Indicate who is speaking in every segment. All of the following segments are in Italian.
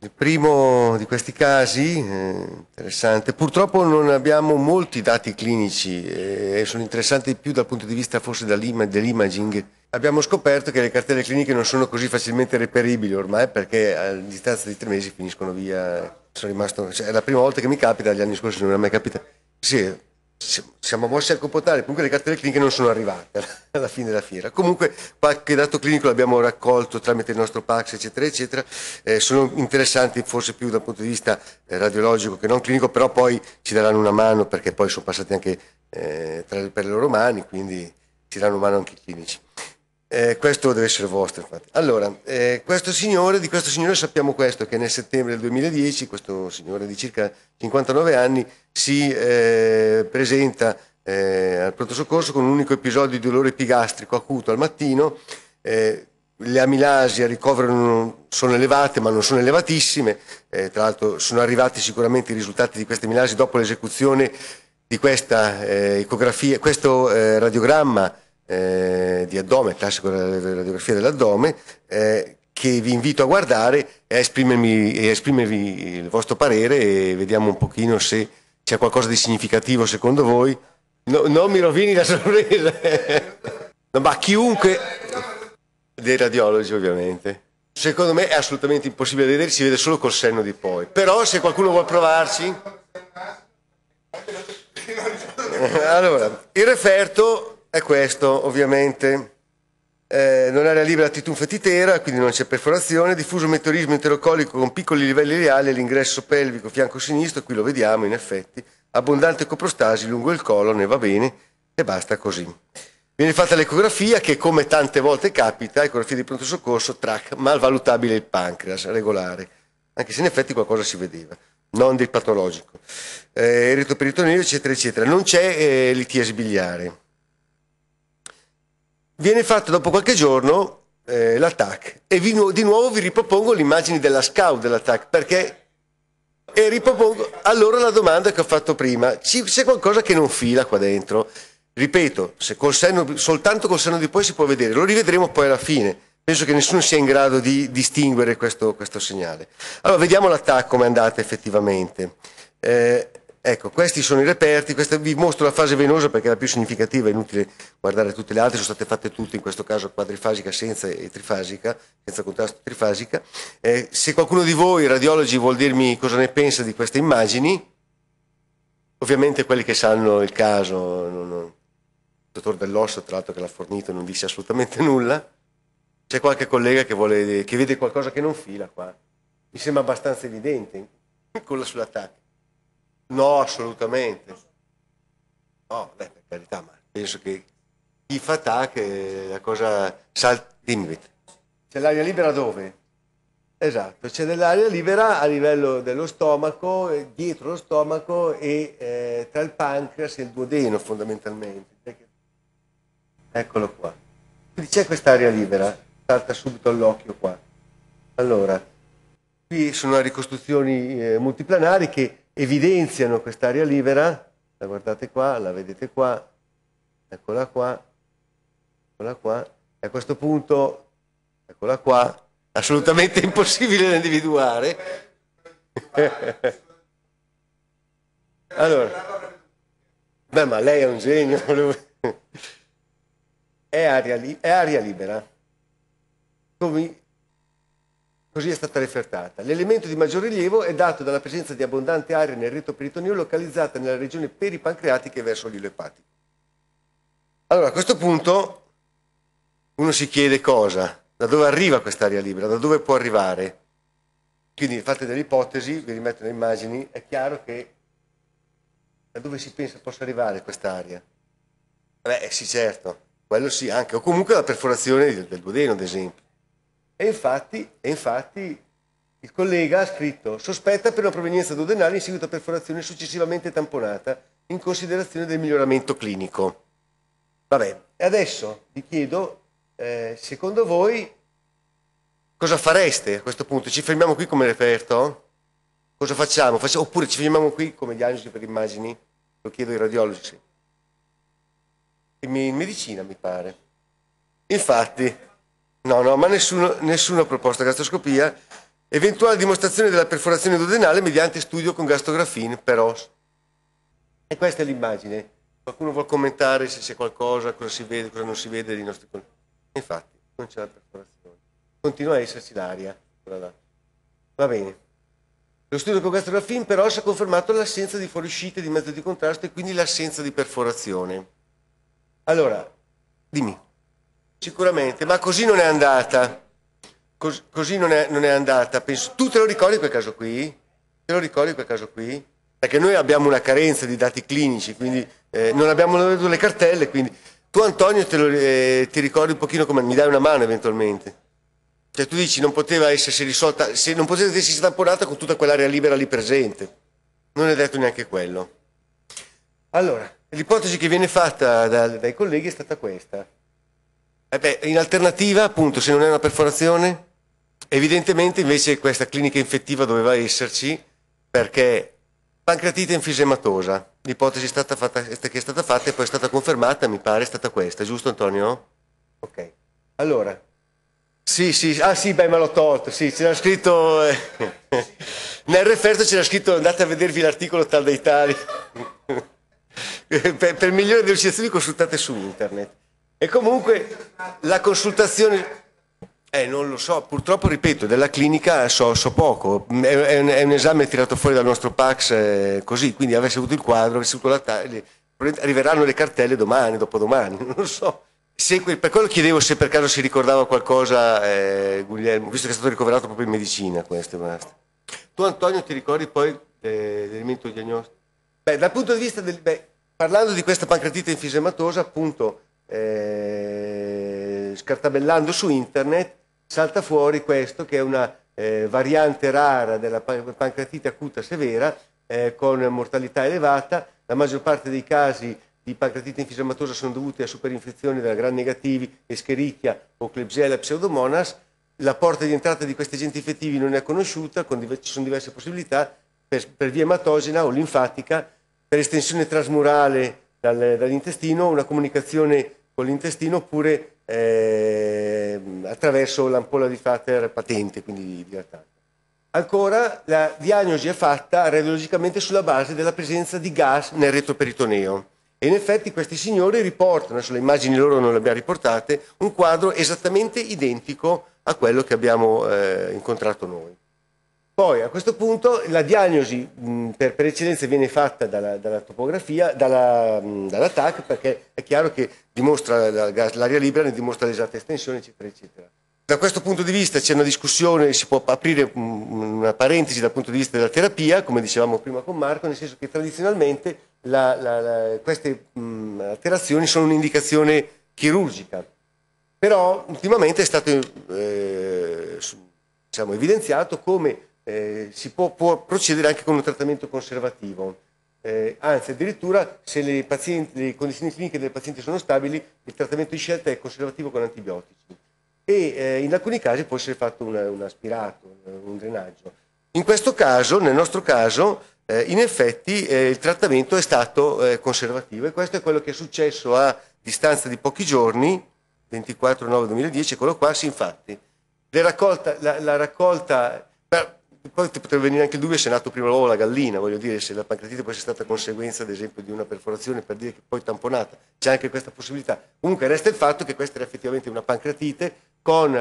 Speaker 1: Il primo di questi casi, eh, interessante, purtroppo non abbiamo molti dati clinici eh, e sono interessanti più dal punto di vista forse dell'imaging. Abbiamo scoperto che le cartelle cliniche non sono così facilmente reperibili ormai perché a distanza di tre mesi finiscono via. Sono rimasto, cioè, è la prima volta che mi capita, gli anni scorsi non è mai capitato. Sì, siamo mossi al comportare, comunque le carte cliniche non sono arrivate alla fine della fiera. Comunque qualche dato clinico l'abbiamo raccolto tramite il nostro PAX, eccetera, eccetera. Eh, sono interessanti forse più dal punto di vista eh, radiologico che non clinico, però poi ci daranno una mano perché poi sono passati anche eh, tra, per le loro mani, quindi ci daranno una mano anche i clinici. Eh, questo deve essere vostro, infatti. Allora, eh, questo signore, di questo signore sappiamo questo, che nel settembre del 2010, questo signore di circa 59 anni, si eh, presenta eh, al pronto soccorso con un unico episodio di dolore epigastrico acuto al mattino. Eh, le amilasi al ricovero sono elevate, ma non sono elevatissime. Eh, tra l'altro sono arrivati sicuramente i risultati di queste amilasi dopo l'esecuzione di questa ecografia, questo radiogramma eh, di addome, classico radiografia dell'addome, eh, che vi invito a guardare e a, esprimermi, e a esprimervi il vostro parere e vediamo un pochino se c'è qualcosa di significativo secondo voi. No, non mi rovini la sorpresa! no, ma chiunque... Dei radiologi ovviamente. Secondo me è assolutamente impossibile vedere, si vede solo col senno di poi. Però se qualcuno vuole provarci... Allora, il referto è questo ovviamente. Eh, non aria libera titunfetitera, quindi non c'è perforazione, diffuso meteorismo interocolico con piccoli livelli reali all'ingresso pelvico fianco sinistro, qui lo vediamo in effetti, abbondante coprostasi lungo il collo, ne va bene e basta così. Viene fatta l'ecografia che come tante volte capita, ecografia di pronto soccorso, track, malvalutabile il pancreas, regolare, anche se in effetti qualcosa si vedeva, non del patologico. Eh, peritoneo, eccetera eccetera, non c'è eh, l'ITS biliare Viene fatto dopo qualche giorno eh, l'attack e vi, di nuovo vi ripropongo le immagini della scout dell'attack perché e ripropongo allora la domanda che ho fatto prima, c'è qualcosa che non fila qua dentro? Ripeto, col senno, soltanto col senno di poi si può vedere, lo rivedremo poi alla fine, penso che nessuno sia in grado di distinguere questo, questo segnale. Allora vediamo l'attacco come è andata effettivamente. Eh, Ecco, questi sono i reperti, questa, vi mostro la fase venosa perché è la più significativa, è inutile guardare tutte le altre, sono state fatte tutte, in questo caso quadrifasica senza, e trifasica, senza contrasto trifasica. Eh, se qualcuno di voi, radiologi, vuol dirmi cosa ne pensa di queste immagini, ovviamente quelli che sanno il caso, non, non, il dottor Dell'Osso tra l'altro che l'ha fornito non dice assolutamente nulla, c'è qualche collega che, vuole, che vede qualcosa che non fila qua, mi sembra abbastanza evidente, colla sull'attacco. No, assolutamente. No, beh, per carità, ma penso che chi fa TAC è eh, la cosa salta limite. C'è l'aria libera dove? Esatto, c'è dell'aria libera a livello dello stomaco, eh, dietro lo stomaco e eh, tra il pancreas e il duodeno fondamentalmente. Eccolo qua. Quindi c'è quest'aria libera, salta subito all'occhio qua. Allora, qui sono ricostruzioni eh, multiplanari che evidenziano quest'area libera, la guardate qua, la vedete qua, eccola qua, eccola qua, e a questo punto, eccola qua, assolutamente impossibile da individuare. allora, beh ma lei è un genio, è aria, li è aria libera. Come Così è stata refertata. L'elemento di maggior rilievo è dato dalla presenza di abbondante aria nel retto peritoneo localizzata nella regione peripancreatica e verso l'ilo Allora, a questo punto uno si chiede cosa? Da dove arriva quest'aria libera? Da dove può arrivare? Quindi fate delle ipotesi, vi rimetto le immagini, è chiaro che da dove si pensa possa arrivare quest'aria? Beh, sì, certo, quello sì, anche, o comunque la perforazione del duodeno, ad esempio. E infatti, e infatti il collega ha scritto sospetta per una provenienza dodenale in seguito a perforazione successivamente tamponata in considerazione del miglioramento clinico. Vabbè, e adesso vi chiedo, eh, secondo voi cosa fareste a questo punto? Ci fermiamo qui come reperto? Cosa facciamo? facciamo oppure ci fermiamo qui come diagnosi per immagini? Lo chiedo ai radiologi. In medicina mi pare. Infatti... No, no, ma nessuno, nessuna proposta gastroscopia. Eventuale dimostrazione della perforazione duodenale mediante studio con gastrografin, però. E questa è l'immagine. Qualcuno vuole commentare se c'è qualcosa, cosa si vede, cosa non si vede dei nostri Infatti, non c'è la perforazione. Continua a esserci l'aria. Va bene. Lo studio con gastrografin però si è confermato l'assenza di fuoriuscite di mezzo di contrasto e quindi l'assenza di perforazione. Allora, dimmi. Sicuramente, ma così non è andata. Cos- così non è, non è andata. Penso, tu te lo ricordi quel caso qui? Te lo ricordi quel caso qui? Perché noi abbiamo una carenza di dati clinici, quindi eh, non abbiamo le cartelle. Quindi tu, Antonio, lo, eh, ti ricordi un pochino come mi dai una mano eventualmente. Cioè, tu dici non poteva essersi risolta, se non poteva essersi tamponata con tutta quell'area libera lì presente. Non è detto neanche quello. Allora, l'ipotesi che viene fatta da, dai colleghi è stata questa. Eh beh, in alternativa, appunto, se non è una perforazione, evidentemente invece questa clinica infettiva doveva esserci perché pancreatite enfisematosa, l'ipotesi è stata fatta, che è stata fatta e poi è stata confermata, mi pare, è stata questa, giusto Antonio? Ok. Allora, sì, sì, ah sì, beh, me l'ho tolto, sì, c'era scritto, eh, nel referto c'era scritto andate a vedervi l'articolo tal dei tali. per, per migliori delucidazioni consultate su internet. E comunque la consultazione... Eh, non lo so, purtroppo ripeto, della clinica so, so poco, è, è, un, è, un, esame tirato fuori dal nostro PAX eh, così, quindi avesse avuto il quadro, avesse avuto la taglia, arriveranno le cartelle domani, dopodomani, non lo so. Se, per quello chiedevo se per caso si ricordava qualcosa eh, Guglielmo, visto che è stato ricoverato proprio in medicina questo basta. Tu Antonio ti ricordi poi eh, l'elemento diagnostico? Beh, dal punto di vista del... Beh, parlando di questa pancreatite infisematosa, appunto eh, scartabellando su internet salta fuori questo che è una eh, variante rara della pancreatite acuta severa eh, con mortalità elevata. La maggior parte dei casi di pancreatite infiammatosa sono dovuti a superinfezioni della gran negativi, escherichia o Klebsiella pseudomonas. La porta di entrata di questi agenti infettivi non è conosciuta, div- ci sono diverse possibilità per, per via ematogena o linfatica, per estensione trasmurale dal, dall'intestino, una comunicazione con l'intestino oppure eh, attraverso l'ampolla di Fater patente, quindi dilatante. Ancora, la diagnosi è fatta radiologicamente sulla base della presenza di gas nel retroperitoneo. E in effetti questi signori riportano, sulle immagini loro non le abbiamo riportate, un quadro esattamente identico a quello che abbiamo eh, incontrato noi. Poi a questo punto la diagnosi mh, per, per, eccellenza viene fatta dalla, dalla topografia, dalla, mh, dalla, TAC, perché è chiaro che dimostra l'aria la, la, libera, ne dimostra l'esatta estensione, eccetera, eccetera. Da questo punto di vista c'è una discussione, si può aprire una parentesi dal punto di vista della terapia, come dicevamo prima con Marco, nel senso che tradizionalmente la, la, la, queste mh, alterazioni sono un'indicazione chirurgica, però ultimamente è stato eh, diciamo, evidenziato come eh, si può, può, procedere anche con un trattamento conservativo. Eh, anzi, addirittura se le, pazienti, le, condizioni cliniche del paziente sono stabili, il trattamento di scelta è conservativo con antibiotici. E eh, in alcuni casi può essere fatto un, un aspirato, un, drenaggio. In questo caso, nel nostro caso, eh, in effetti eh, il trattamento è stato eh, conservativo e questo è quello che è successo a distanza di pochi giorni, 24-9-2010, quello qua, sì infatti. La raccolta, la, la raccolta poi ti potrebbe venire anche il dubbio se è nato prima l'uovo o la gallina, voglio dire, se la pancreatite può essere stata conseguenza, ad esempio, di una perforazione per dire che poi tamponata, c'è anche questa possibilità. Comunque resta il fatto che questa era effettivamente una pancreatite con,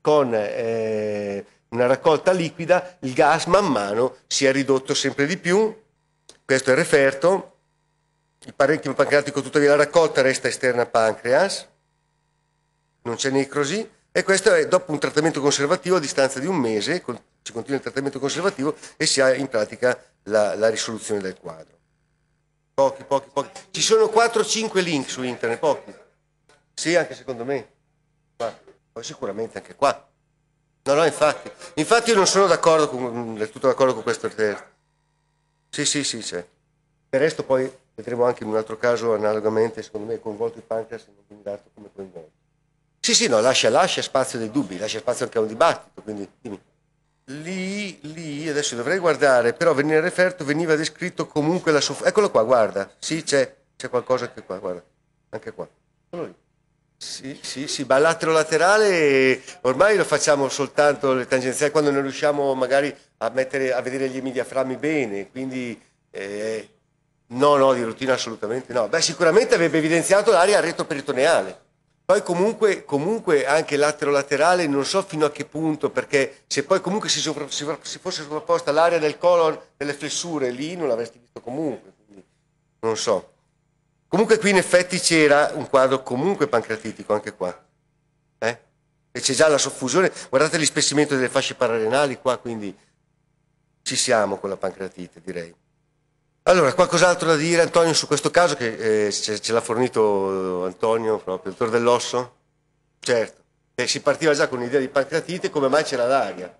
Speaker 1: con eh, una raccolta liquida, il gas man mano si è ridotto sempre di più, questo è referto, il parenchimo pancreatico tuttavia la raccolta resta esterna pancreas, non c'è necrosi, e questo è dopo un trattamento conservativo a distanza di un mese, si continua il trattamento conservativo e si ha in pratica la, la risoluzione del quadro. Pochi, pochi, pochi. Ci sono 4-5 link su internet, pochi. Sì, anche secondo me. Ma poi sicuramente anche qua. No, no, infatti. Infatti io non sono d'accordo con, mm, del tutto d'accordo con questo testo. Sì, sì, sì, c'è. Per resto poi vedremo anche in un altro caso analogamente, secondo me, coinvolto il pancreas e non dato come coinvolto. Sì, sì, no, lascia, lascia spazio dei dubbi, lascia spazio anche a un dibattito, quindi dimmi. Lì, lì, adesso dovrei guardare, però venire referto veniva descritto comunque la sofferenza. Eccolo qua, guarda, sì, c'è, c'è qualcosa anche qua, guarda, anche qua. Sì, sì, sì, ma laterale ormai lo facciamo soltanto le tangenziali quando non riusciamo magari a, mettere, a vedere gli emidiaframmi bene, quindi eh, no, no, di routine assolutamente no. Beh, sicuramente avrebbe evidenziato l'area a retroperitoneale poi comunque, comunque anche laterale non so fino a che punto, perché se poi comunque si, sovra, si, si fosse sovrapposta l'area del colon delle flessure, lì non l'avresti visto comunque, quindi non so. Comunque qui in effetti c'era un quadro comunque pancreatitico, anche qua. Eh? E c'è già la soffusione, guardate l'ispesimento delle fasce pararenali qua, quindi ci siamo con la pancreatite direi. Allora, qualcos'altro da dire Antonio su questo caso che eh, ce, l'ha fornito eh, Antonio, proprio il Tor dell'Osso? Certo, e si partiva già con l'idea di pancreatite, come mai c'era l'aria?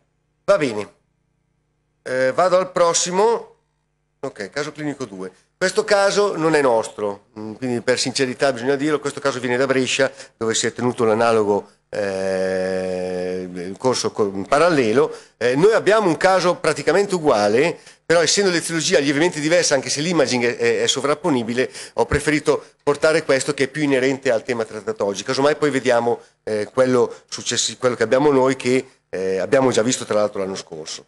Speaker 1: Va bene, eh, vado al prossimo, ok, caso clinico 2. Questo caso non è nostro, mm, quindi per sincerità bisogna dirlo, questo caso viene da Brescia dove si è tenuto l'analogo un eh, corso in parallelo. Eh, noi abbiamo un caso praticamente uguale, però essendo l'eziologia lievemente diversa, anche se l'imaging è, è, sovrapponibile, ho preferito portare questo che è più inerente al tema trattato oggi. Casomai poi vediamo eh, quello, quello, che abbiamo noi, che abbiamo già visto tra l'altro l'anno scorso.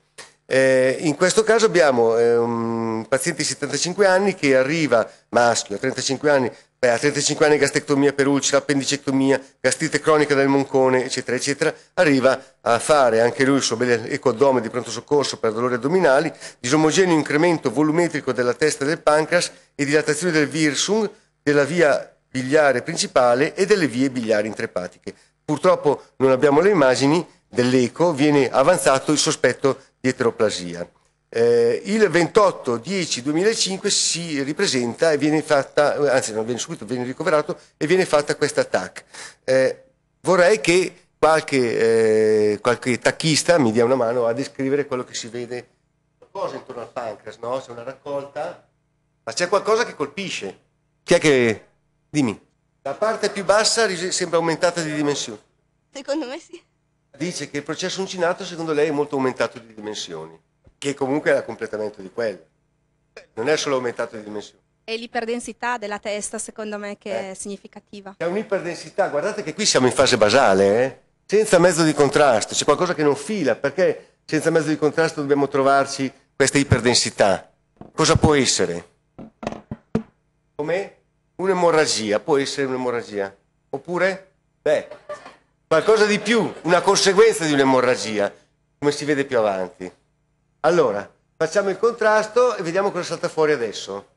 Speaker 1: Eh, in questo caso abbiamo eh, un paziente di 75 anni che arriva, maschio, a 35 anni, Beh, a 35 anni gastectomia per ulcera, appendicectomia, gastrite cronica del moncone, eccetera, eccetera, arriva a fare anche lui il suo bel ecoaddome di pronto soccorso per dolori addominali, disomogeneo incremento volumetrico della testa e del pancreas e dilatazione del virsung, della via biliare principale e delle vie biliari intrepatiche. Purtroppo non abbiamo le immagini dell'eco, viene avanzato il sospetto di eteroplasia. Eh, il 28-10-2005 si ripresenta e viene fatta, anzi non viene subito, viene ricoverato e viene fatta questa TAC. Eh, vorrei che qualche, eh, qualche tacchista mi dia una mano a descrivere quello che si vede. Qualcosa intorno al pancreas, no? C'è una raccolta, ma c'è qualcosa che colpisce. Chi è che... Dimmi. La parte più bassa sembra aumentata di dimensioni. Secondo me sì. Dice che il processo uncinato secondo lei è molto aumentato di dimensioni che comunque era completamento di quello. Non è solo aumentato di dimensione. È l'iperdensità della testa, secondo me, che eh? è significativa. È un'iperdensità, guardate che qui siamo in fase basale, eh? senza mezzo di contrasto, c'è qualcosa che non fila, perché senza mezzo di contrasto dobbiamo trovarci questa iperdensità? Cosa può essere? Come? Un'emorragia, può essere un'emorragia. Oppure? Beh, qualcosa di più, una conseguenza di un'emorragia, come si vede più avanti. Allora, facciamo il contrasto e vediamo cosa salta fuori adesso.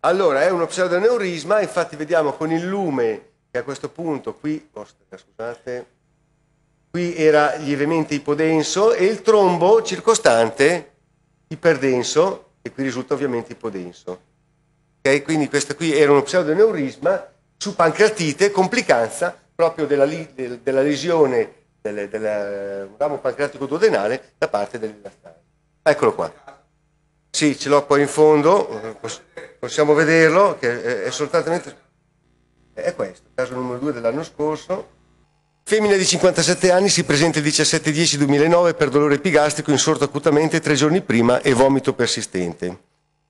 Speaker 1: Allora, è uno pseudoneurisma, infatti vediamo con il lume che a questo punto qui, ostia, scusate, qui era lievemente ipodenso e il trombo circostante iperdenso e qui risulta ovviamente ipodenso. Okay? Quindi questo qui era uno pseudoneurisma su pancreatite, complicanza proprio della, della lesione del, ramo eh, diciamo, pancreatico duodenale da parte del dell'elastano. Eccolo qua. Sì, ce l'ho qua in fondo, possiamo vederlo, che è soltanto... È questo, caso numero 2 dell'anno scorso. Femmina di 57 anni si presenta il 17-10-2009 per dolore epigastrico insorto acutamente tre giorni prima e vomito persistente.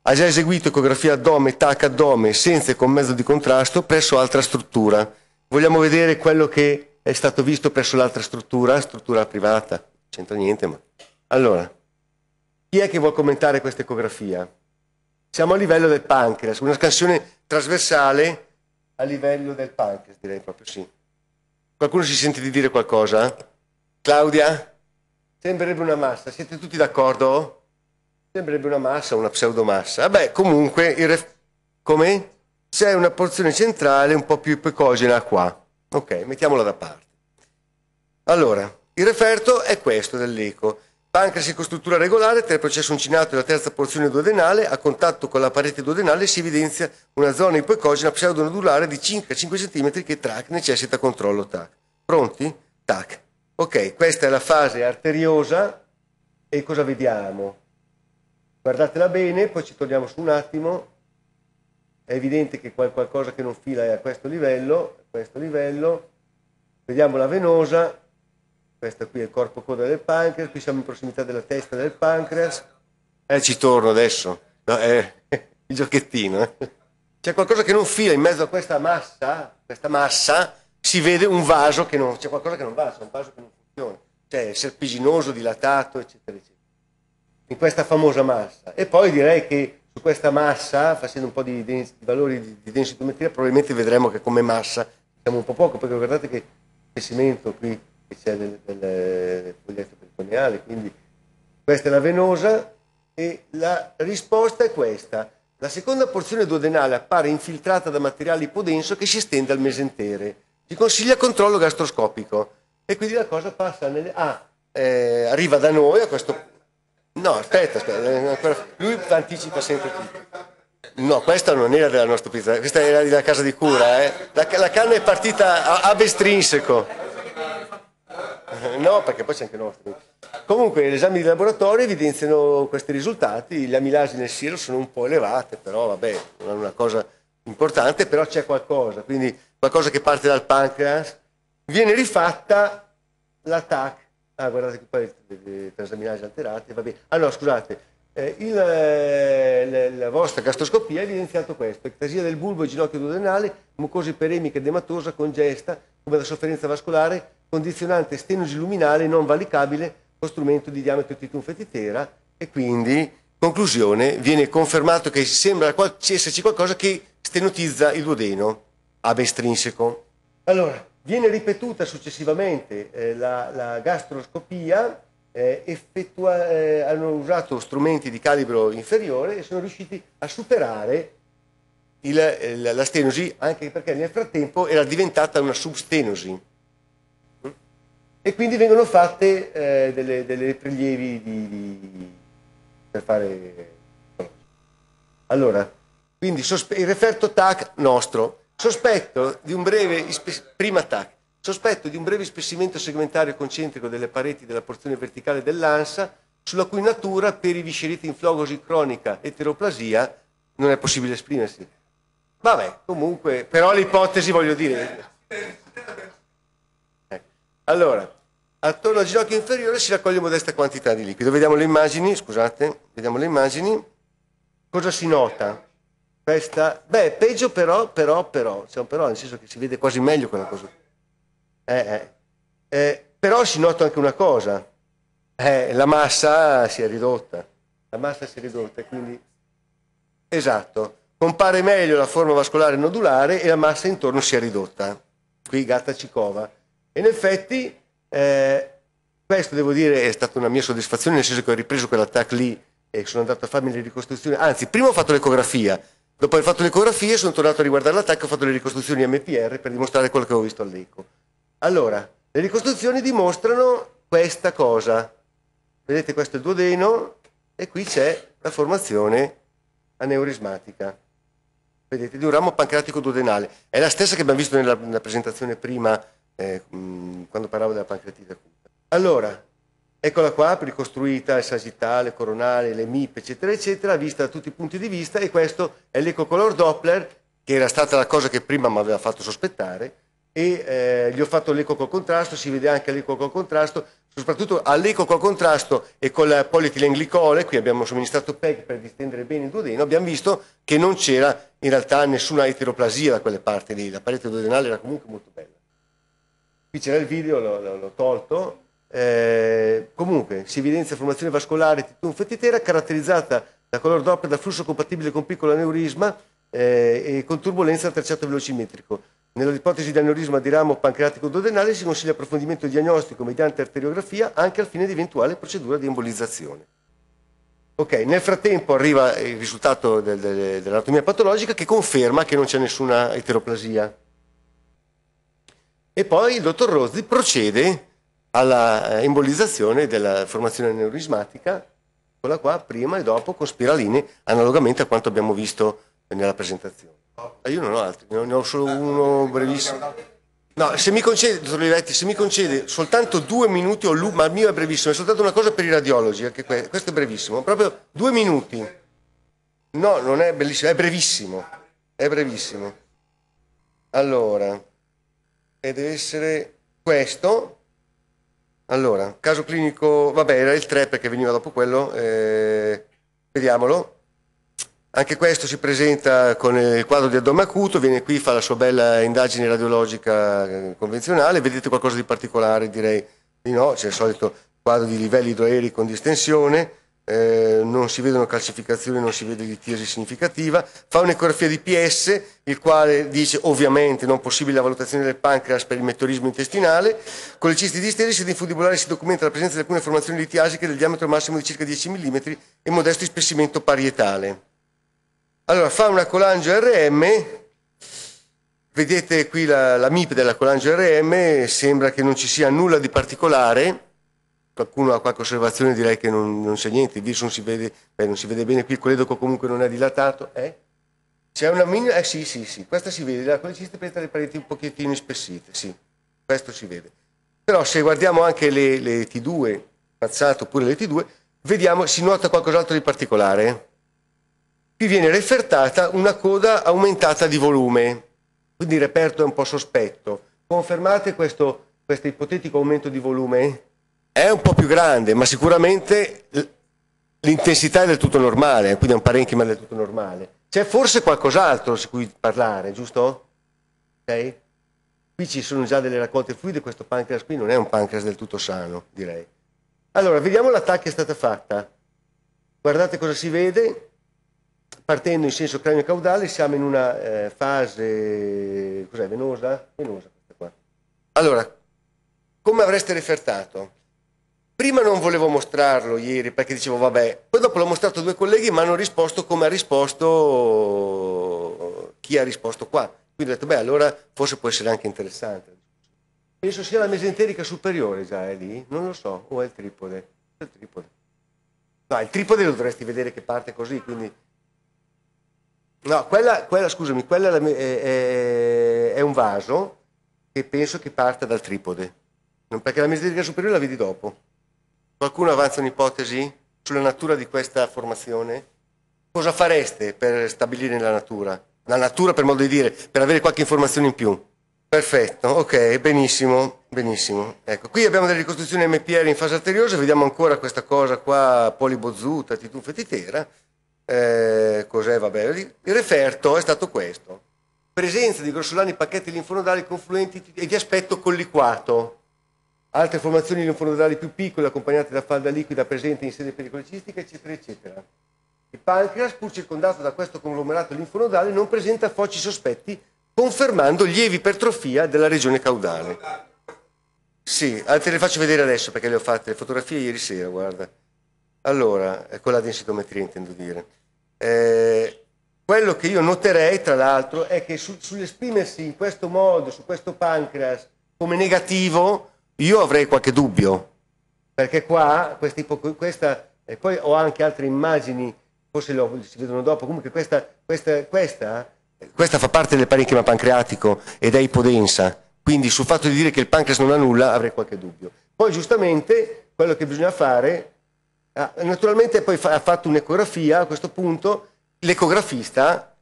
Speaker 1: Ha già eseguito ecografia addome, tac addome, senza e con mezzo di contrasto presso altra struttura. Vogliamo vedere quello che è stato visto presso l'altra struttura, struttura privata, c'entra niente ma... Allora... Chi è che vuole commentare questa ecografia? Siamo a livello del pancreas, una scansione trasversale a livello del pancreas, direi proprio sì. Qualcuno si sente di dire qualcosa? Claudia? Sembrerebbe una massa, siete tutti d'accordo? Sembrerebbe una massa, una pseudomassa. Vabbè, comunque, ref... come? C'è una porzione centrale un po' più ipocogena qua. Ok, mettiamola da parte. Allora, il referto è questo dell'eco. Pancreas con struttura regolare, tra il processo uncinato e la terza porzione duodenale, a contatto con la parete duodenale si evidenzia una zona ipoecogena pseudonodulare di circa 5 cm che TAC necessita controllo TAC. Pronti? TAC. Ok, questa è la fase arteriosa e cosa vediamo? Guardatela bene, poi ci torniamo su un attimo. È evidente che qualcosa che non fila è a questo livello, a questo livello. Vediamo la venosa, questa qui è il corpo coda del pancreas, qui siamo in prossimità della testa del pancreas. Eh, ci torno adesso, no, eh, il giochettino. Eh. C'è qualcosa che non fila in mezzo a questa massa, questa massa, si vede un vaso che non, c'è qualcosa che non va, c'è un vaso che non funziona, cioè serpiginoso, dilatato, eccetera, eccetera. In questa famosa massa. E poi direi che su questa massa, facendo un po' di, di valori di, di densitometria, probabilmente vedremo che come massa siamo un po' poco, perché guardate che il cemento qui che c'è nel, nel foglietto peritoneale, quindi questa è la venosa e la risposta è questa. La seconda porzione duodenale appare infiltrata da materiale ipodenso che si estende al mesentere. Si consiglia controllo gastroscopico e quindi la cosa passa nelle... Ah, eh, arriva da noi a questo... No, aspetta, aspetta, eh, lui anticipa sempre tutto. No, questa non era della nostra pizza, questa era della casa di cura. Eh. La, la canna è partita a, a bestrinseco. no, perché poi c'è anche nostro. Comunque, gli esami di laboratorio evidenziano questi risultati. Le amilasi nel siero sono un po' elevate, però vabbè, non è una cosa importante, però c'è qualcosa. Quindi qualcosa che parte dal pancreas. Viene rifatta la TAC. Ah, guardate che poi le eh, trasaminasi alterate, va bene. Allora, ah, scusate, eh, il, eh, la vostra gastroscopia ha evidenziato questo, ectasia del bulbo e ginocchio duodenale, mucosa iperemica edematosa, congesta, come la sofferenza vascolare, condizionante stenosi luminale non valicabile con strumento di diametro titunfe di tera e quindi, conclusione, viene confermato che sembra esserci qualcosa che stenotizza il duodeno ab estrinseco. Allora, viene ripetuta successivamente eh, la, la, gastroscopia, eh, effettua, eh, hanno usato strumenti di calibro inferiore e sono riusciti a superare il, eh, la, la stenosi, anche perché nel frattempo era diventata una substenosi e quindi vengono fatte eh, delle, delle, prelievi di, di, per fare... Allora, quindi il referto TAC nostro, sospetto di un breve, prima TAC, sospetto di un breve spessimento segmentario concentrico delle pareti della porzione verticale dell'ansa, sulla cui natura per i visceriti in flogosi cronica eteroplasia non è possibile esprimersi. Vabbè, comunque, però l'ipotesi voglio dire... Allora, attorno al ginocchio inferiore si raccoglie modesta quantità di liquido. Vediamo le immagini, scusate, vediamo le immagini. Cosa si nota? Questa, beh, peggio però, però, però, cioè, però nel senso che si vede quasi meglio quella cosa. Eh, eh. Eh, però si nota anche una cosa, eh, la massa si è ridotta, la massa si è ridotta, quindi esatto, compare meglio la forma vascolare nodulare e la massa intorno si è ridotta. Qui gatta ci cova in effetti, eh, questo devo dire è stata una mia soddisfazione, nel senso che ho ripreso quell'attacco lì e sono andato a farmi le ricostruzioni. Anzi, prima ho fatto l'ecografia, dopo aver fatto l'ecografia sono tornato a riguardare l'attacco ho fatto le ricostruzioni MPR per dimostrare quello che avevo visto all'eco. Allora, le ricostruzioni dimostrano questa cosa. Vedete, questo è il duodeno e qui c'è la formazione aneurismatica. Vedete, di un ramo pancreatico duodenale. È la stessa che abbiamo visto nella, nella presentazione prima eh, mm, quando parlavo della pancreatite acuta. Allora, eccola qua, ricostruita, il sagittale, il coronale, le MIP, eccetera, eccetera, vista da tutti i punti di vista e questo è l'ecocolor Doppler, che era stata la cosa che prima mi aveva fatto sospettare, e eh, gli ho fatto l'eco col contrasto, si vede anche l'eco col contrasto, soprattutto all'eco col contrasto e con la polietilenglicole, qui abbiamo somministrato PEG per distendere bene il duodeno, abbiamo visto che non c'era in realtà nessuna eteroplasia da quelle parti lì, la parete duodenale era comunque molto bella qui c'era il video, l'ho, tolto. Eh, comunque, si evidenzia formazione vascolare titunfettitera caratterizzata da color doppio da flusso compatibile con piccolo aneurisma eh, e con turbolenza al tracciato velocimetrico. Nell'ipotesi di aneurisma di ramo pancreatico dodenale si consiglia approfondimento diagnostico mediante arteriografia anche al fine di eventuale procedura di embolizzazione. Ok, nel frattempo arriva il risultato del, del, dell'anatomia patologica che conferma che non c'è nessuna eteroplasia. E poi il dottor Rozzi procede alla embolizzazione eh, della formazione neurismatica, quella qua prima e dopo con spiraline, analogamente a quanto abbiamo visto nella presentazione. Ah, io non ho altri, ne ho solo ah, uno brevissimo. No, se mi concede, dottor Olivetti, se mi concede soltanto due minuti, o ma il mio è brevissimo, è soltanto una cosa per i radiologi, anche questo è brevissimo, proprio due minuti. No, non è bellissimo, è brevissimo, è brevissimo. Allora e deve essere questo. Allora, caso clinico, vabbè, era il 3 perché veniva dopo quello, eh, vediamolo. Anche questo si presenta con il quadro di addome acuto, viene qui, fa la sua bella indagine radiologica eh, convenzionale, vedete qualcosa di particolare, direi di no, c'è il solito quadro di livelli idroeri con distensione, eh, non si vedono calcificazioni, non si vede litesi significativa, fa un'ecografia di PS, il quale dice ovviamente non possibile la valutazione del pancreas per il meteorismo intestinale, con le cisti di distesi sede infundibulare si documenta la presenza di alcune formazioni litiasiche del diametro massimo di circa 10 mm e modesto ispessimento parietale. Allora fa una colangio RM, vedete qui la, la MIP della colangio RM, sembra che non ci sia nulla di particolare, qualcuno ha qualche osservazione direi che non, non c'è niente, Wilson si vede, beh, non si vede bene qui, il coledoco comunque non è dilatato, eh? C'è una minima, eh sì sì sì, questa si vede, la colecista presenta le pareti un pochettino ispessite, sì, questo si vede. Però se guardiamo anche le, le T2, mazzato oppure le T2, vediamo, si nota qualcos'altro di particolare. Eh? Qui viene refertata una coda aumentata di volume, quindi il reperto è un po' sospetto. Confermate questo, questo ipotetico aumento di volume? è un po' più grande, ma sicuramente l'intensità è del tutto normale, quindi è un parenchima del tutto normale. C'è forse qualcos'altro su cui parlare, giusto? Ok? Qui ci sono già delle raccolte fluide, questo pancreas qui non è un pancreas del tutto sano, direi. Allora, vediamo l'attacco che è stata fatta. Guardate cosa si vede. Partendo in senso cranio-caudale siamo in una eh, fase... cos'è? Venosa? Venosa questa qua. Allora, come avreste refertato? Prima non volevo mostrarlo ieri perché dicevo vabbè, poi dopo l'ho mostrato a due colleghi ma hanno risposto come ha risposto chi ha risposto qua. Quindi ho detto beh allora forse può essere anche interessante. Penso sia la mesenterica superiore già, è lì, non lo so, o è il tripode. È il tripode. No, il tripode lo dovresti vedere che parte così, quindi... No, quella, quella scusami, quella è, è, è un vaso che penso che parta dal tripode, perché la mesenterica superiore la vedi dopo. Qualcuno avanza un'ipotesi sulla natura di questa formazione? Cosa fareste per stabilire la natura? La natura, per modo di dire, per avere qualche informazione in più. Perfetto, ok, benissimo, benissimo. Ecco, qui abbiamo delle ricostruzioni MPR in fase arteriosa, vediamo ancora questa cosa qua, polibozzuta, titufetitera. Eh, cos'è, vabbè, il referto è stato questo. Presenza di grossolani pacchetti linfonodali confluenti e di aspetto colliquato altre formazioni linfonodali più piccole accompagnate da falda liquida presente in sede pericolocistica, eccetera, eccetera. Il pancreas, pur circondato da questo conglomerato linfonodale, non presenta foci sospetti, confermando lievi ipertrofia della regione caudale. Sì, te le faccio vedere adesso perché le ho fatte, le fotografie ieri sera, guarda. Allora, con la densitometria intendo dire. Eh, quello che io noterei, tra l'altro, è che su, sull'esprimersi in questo modo, su questo pancreas, come negativo, io avrei qualche dubbio. Perché qua, questa, questa e poi ho anche altre immagini, forse lo, si vedono dopo, comunque questa, questa, questa, eh. questa fa parte del parenchima pancreatico ed è ipodensa, quindi sul fatto di dire che il pancreas non ha nulla avrei qualche dubbio. Poi giustamente quello che bisogna fare, ah, naturalmente poi ha fatto un'ecografia a questo punto, l'ecografista,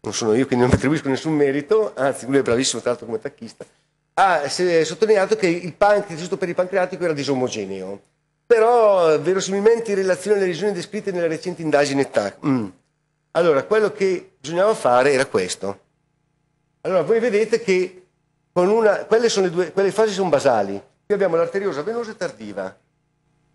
Speaker 1: non sono io quindi non mi attribuisco nessun merito, anzi lui è bravissimo tra l'altro come tacchista, ha ah, sottolineato che il, il tessuto pericreatico era disomogeneo, però verosimilmente in relazione alle lesioni descritte nella recente indagine TAC. Mm. Allora, quello che bisognava fare era questo. Allora, voi vedete che con una, quelle, due, quelle, fasi sono basali. Qui abbiamo l'arteriosa venosa e tardiva.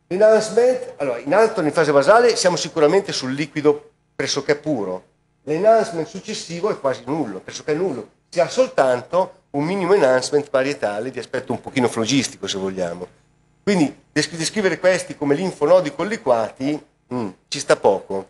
Speaker 1: L'enhancement, allora, in alto in fase basale siamo sicuramente sul liquido pressoché puro. L'enhancement successivo è quasi nullo, pressoché nullo si ha soltanto un minimo enhancement parietale di aspetto un pochino flogistico se vogliamo. Quindi descrivere questi come linfonodi colliquati mm, ci sta poco.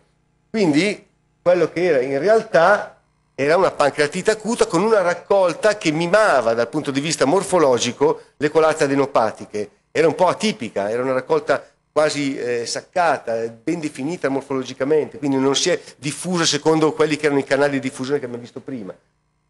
Speaker 1: Quindi quello che era in realtà era una pancreatite acuta con una raccolta che mimava dal punto di vista morfologico le colate adenopatiche. Era un po' atipica, era una raccolta quasi eh, saccata, ben definita morfologicamente, quindi non si è diffusa secondo quelli che erano i canali di diffusione che abbiamo visto prima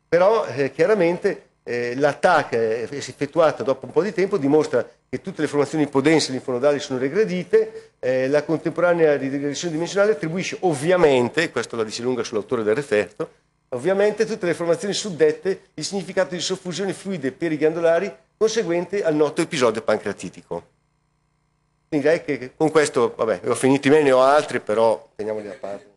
Speaker 1: però eh, chiaramente eh, l'attacco effettuato dopo un po' di tempo dimostra che tutte le formazioni e linfonodali sono regredite, eh, la contemporanea regressione dimensionale attribuisce ovviamente, questo la dice lunga sull'autore del referto, ovviamente tutte le formazioni suddette il significato di soffusione fluide perigandolari conseguente al noto episodio pancreatitico. Quindi direi che con questo, vabbè, ho finito i miei, ne ho altri, però teniamoli da parte.